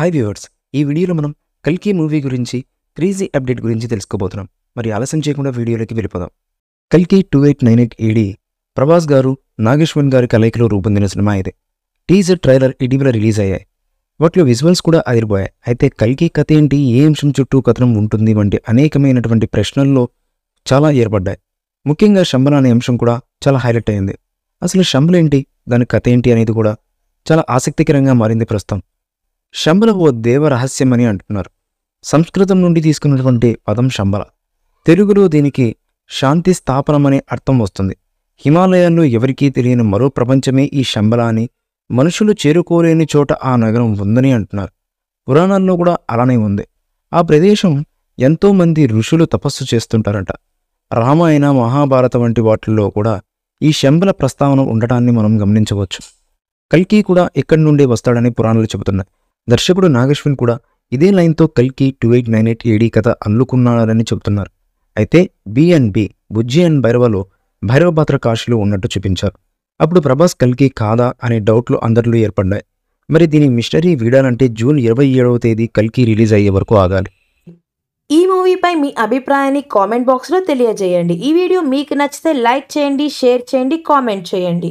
hi viewers ఈ వీడియోలో మనం కల్కి మూవీ గురించి క్రీజీ అప్డేట్ గురించి తెలుసుకోబోతున్నాం మరి ఆలస్యం చేయకుండా వీడియోలోకి వెళ్ళిపోదాం కల్కి two eight nine eight A D Prabhas గారు నాగేశ్వన్ గారి కలయికలో రూపొందిన సినిమా ఇది టీజర్ ట్రైలర్ ఇటీవల రిలీజ్ అయ్యాయి వాటిలో విజువల్స్ కూడా అదిరిపోయాయి అయితే కల్కి కథ ఏంటి ఏ అంశం చుట్టూ కథనం ఉంటుంది వంటి అనేకమైనటువంటి ప్రశ్నల్లో చాలా ఏర్పడ్డాయి ముఖ్యంగా శంబల అనే అంశం కూడా చాలా హైలైట్ అయింది అసలు శంబలేంటి దాని కథ ఏంటి అనేది కూడా చాలా ఆసక్తికరంగా మారింది ప్రస్తుతం శంబల ఓ దేవ అంటున్నారు సంస్కృతం నుండి తీసుకున్నటువంటి పదం శంబల తెలుగులో దీనికి శాంతి స్థాపనమనే అర్థం వస్తుంది హిమాలయాల్లో ఎవరికీ తెలియని మరో ప్రపంచమే ఈ శంబల అని మనుషులు చేరుకోలేని చోట ఆ నగరం ఉందని అంటున్నారు పురాణాల్లో కూడా అలానే ఉంది ఆ ప్రదేశం ఎంతోమంది ఋషులు తపస్సు చేస్తుంటారట రామాయణ మహాభారత వంటి వాటిల్లో కూడా ఈ శంబల ప్రస్తావన ఉండటాన్ని మనం గమనించవచ్చు కల్కి కూడా ఇక్కడి నుండే వస్తాడని పురాణాలు చెబుతున్నాయి దర్శకుడు నాగశ్విన్ కూడా ఇదే లైన్తో కల్కి two eight nine eight A D కథ అల్లుకున్నాడని చెబుతున్నారు అయితే బి బి బుజ్జి అండ్ భైరవలో భైరవ పాత్ర కాశీలు ఉన్నట్టు చూపించారు అప్పుడు ప్రభాస్ కల్కి కాదా అనే డౌట్లు అందరిలో ఏర్పడ్డాయి మరి దీని మిషనరీ వీడాలంటే జూన్ ఇరవై ఏడవ తేదీ కల్కి రిలీజ్ అయ్యే వరకు ఆగాలి ఈ మూవీపై మీ అభిప్రాయాన్ని కామెంట్ బాక్స్లో తెలియజేయండి ఈ వీడియో మీకు నచ్చితే లైక్ చేయండి షేర్ చేయండి కామెంట్ చేయండి